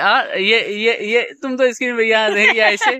आ, हाँ, ये ये ये तुम तो स्क्रीन पे यहाँ रह ऐसे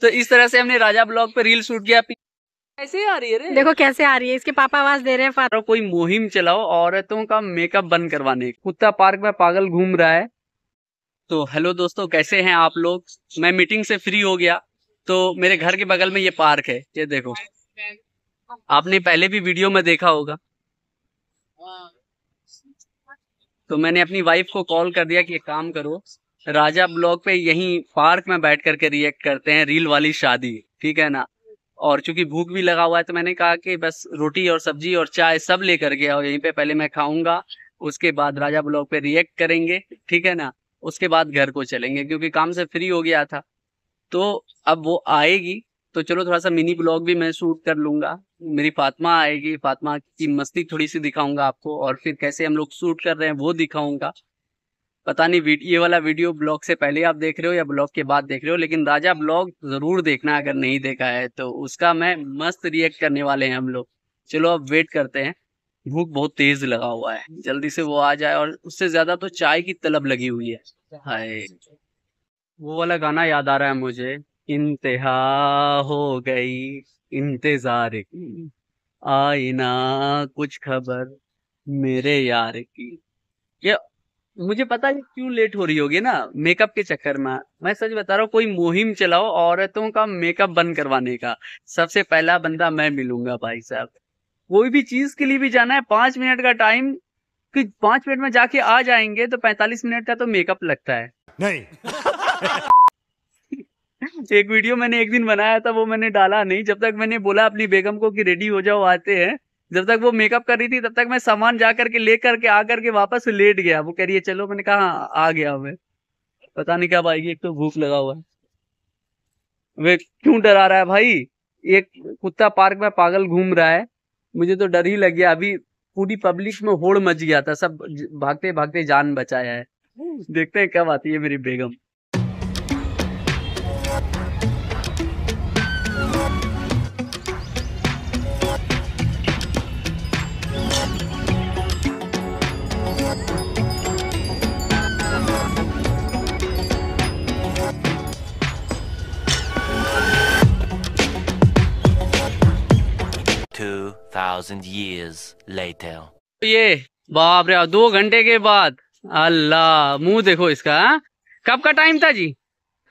तो इस तरह से हमने राजा ब्लॉग पे रील शूट किया कैसे आ रही है रे देखो कैसे आ रही है इसके पापा आवाज दे रहे हैं फार कोई मुहिम चलाओ औरतों का मेकअप बंद करवाने कुत्ता पार्क में पागल घूम रहा है तो हेलो दोस्तों कैसे हैं आप लोग मैं मीटिंग से फ्री हो गया तो मेरे घर के बगल में ये पार्क है ये देखो आपने पहले भी वीडियो में देखा होगा तो मैंने अपनी वाइफ को कॉल कर दिया कि एक काम करो राजा ब्लॉक पे यही पार्क में बैठ करके रिएक्ट करते हैं रील वाली शादी ठीक है ना और चूंकि भूख भी लगा हुआ है तो मैंने कहा कि बस रोटी और सब्जी और चाय सब लेकर के और यहीं पे पहले मैं खाऊंगा उसके बाद राजा ब्लॉक पे रिएक्ट करेंगे ठीक है ना उसके बाद घर को चलेंगे क्योंकि काम से फ्री हो गया था तो अब वो आएगी तो चलो थोड़ा सा मिनी ब्लॉग भी मैं शूट कर लूंगा मेरी फातिमा आएगी फातिमा की मस्ती थोड़ी सी दिखाऊंगा आपको और फिर कैसे हम लोग शूट कर रहे हैं वो दिखाऊंगा पता नहीं ये वाला वीडियो ब्लॉग से पहले आप देख रहे हो या ब्लॉग के बाद देख रहे हो लेकिन राजा ब्लॉग जरूर देखना अगर नहीं देखा है तो उसका मैं मस्त रिएक्ट करने वाले हैं हम लोग चलो अब वेट करते हैं भूख बहुत तेज लगा हुआ है जल्दी से वो आ जाए और उससे ज्यादा तो चाय की तलब लगी हुई है हाय वो वाला गाना याद आ रहा है मुझे इंतहा हो गई इंतजार की आईना कुछ खबर मेरे यार की ये मुझे पता है क्यों लेट हो रही होगी ना मेकअप के चक्कर में मैं सच बता रहा हूँ कोई मुहिम चलाओ औरतों का मेकअप बंद करवाने का सबसे पहला बंदा मैं मिलूंगा भाई साहब कोई भी चीज के लिए भी जाना है पांच मिनट का टाइम कि पांच मिनट में जाके आ जाएंगे तो पैंतालीस मिनट का तो मेकअप लगता है नहीं एक वीडियो मैंने एक दिन बनाया था वो मैंने डाला नहीं जब तक मैंने बोला अपनी बेगम को कि रेडी हो जाओ आते हैं जब तक वो मेकअप कर रही थी तब तक मैं सामान जा करके ले करके आ करके वापस लेट गया वो कह रही है चलो मैंने कहा हाँ, आ गया मैं पता नहीं क्या आएगी एक तो भूख लगा हुआ है वे क्यों डरा रहा है भाई एक कुत्ता पार्क में पागल घूम रहा है मुझे तो डर ही लग गया अभी पूरी पब्लिक में होड़ मच गया था सब भागते भागते जान बचाया है देखते हैं कब आती है मेरी बेगम thousand years later. ये बाप रे दो घंटे के बाद अल्लाह मुंह देखो इसका हाँ? कब का टाइम था जी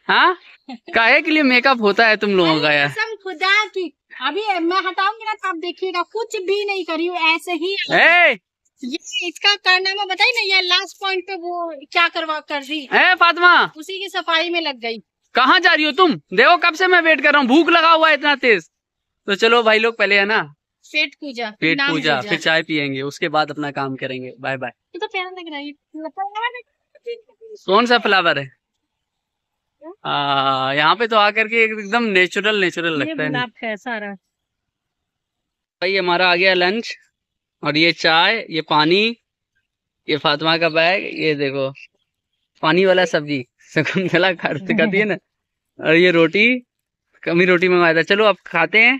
हाँ काहे के लिए मेकअप होता है तुम लोगों का यार खुदा की अभी मैं हटाऊंगी ना तो आप देखिएगा कुछ भी नहीं करी ऐसे ही ए! ये इसका कारनामा बताई ना ये लास्ट पॉइंट पे वो क्या करवा कर रही है फातिमा उसी की सफाई में लग गई कहाँ जा रही हो तुम देखो कब से मैं वेट कर रहा हूँ भूख लगा हुआ है इतना तेज तो चलो भाई लोग पहले है ना पेट पूजा पेट पूजा फिर चाय पियेंगे उसके बाद अपना काम करेंगे बाय बाय तो प्यारा लग रहा है कौन सा फ्लावर है हाँ? यहाँ पे तो आकर के एकदम नेचुरल नेचुरल लगता है सारा भाई हमारा आ गया लंच और ये चाय ये पानी ये फातिमा का बैग ये देखो पानी वाला सब्जी शकुंतला खाती है ना और ये रोटी कमी रोटी मंगाया था चलो आप खाते हैं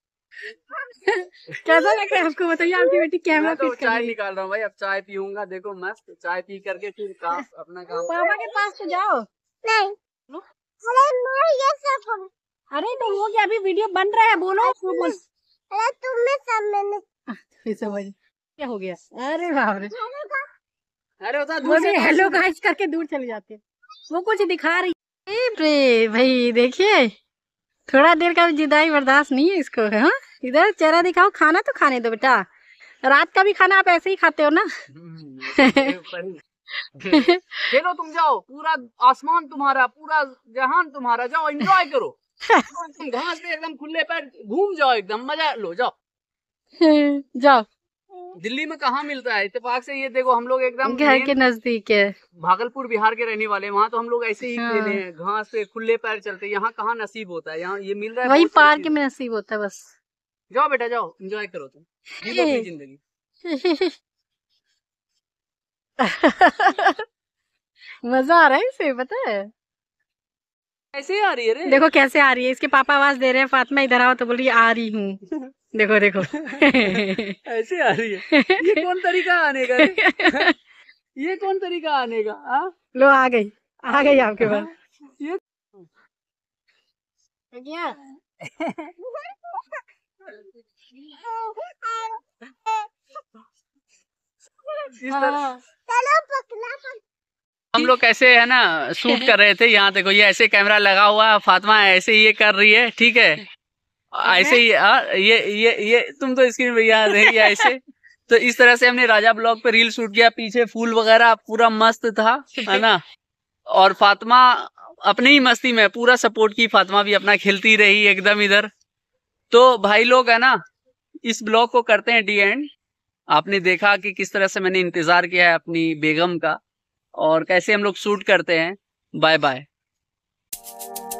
कैसा लग रहा है आपको बताइए आपकी बेटी कैमरा तो चाय निकाल रहा हूँ भाई अब चाय पीऊंगा देखो मस्त चाय पी करके फिर काम अपना काम पापा के पास तो जाओ नहीं अरे ये सब अरे तो हो गया अभी वीडियो बन रहा है बोलो बोल अरे तुमने सब मैंने समझ क्या हो गया अरे बाप रे अरे होता दूर से हेलो गाइस करके दूर चले जाते हैं वो कुछ दिखा रही है भाई देखिए थोड़ा देर का जिदाई बर्दाश्त नहीं है इसको है हा? इधर चेहरा दिखाओ खाना तो खाने दो बेटा रात का भी खाना आप ऐसे ही खाते हो ना खेलो तुम जाओ पूरा आसमान तुम्हारा पूरा जहान तुम्हारा जाओ एंजॉय करो तुम घास पे एकदम खुले पैर घूम जाओ एकदम मजा लो जाओ जाओ दिल्ली में कहाँ मिलता है इतफाक से ये देखो हम लोग एकदम घर के नजदीक है भागलपुर बिहार के रहने वाले वहाँ तो हम लोग ऐसे ही हाँ। हैं घास पे खुले पैर चलते यहाँ कहाँ नसीब होता है यहाँ ये मिल रहा है वही पार्क में नसीब होता है बस जाओ बेटा जाओ एंजॉय करो तुम तो अपनी जिंदगी मजा आ रहा है इसे पता है कैसे आ रही है रे देखो कैसे आ रही है इसके पापा आवाज दे रहे हैं फातिमा इधर आओ तो बोल रही आ रही हूँ देखो देखो ऐसे आ रही है ये कौन तरीका आने का ये कौन तरीका आने का आ? लो आ गई आ गई आपके पास ये हाँ। हम लोग कैसे है ना शूट कर रहे थे यहाँ देखो ये ऐसे कैमरा लगा हुआ है फातिमा ऐसे ये कर रही है ठीक है ऐसे ही आ, हाँ, ये ये ये तुम तो स्क्रीन पे याद रही ऐसे तो इस तरह से हमने राजा ब्लॉग पे रील शूट किया पीछे फूल वगैरह पूरा मस्त था है ना और फातिमा अपनी ही मस्ती में पूरा सपोर्ट की फातिमा भी अपना खेलती रही एकदम इधर तो भाई लोग है ना इस ब्लॉग को करते हैं डी एंड आपने देखा कि किस तरह से मैंने इंतजार किया है अपनी बेगम का और कैसे हम लोग शूट करते हैं बाय बाय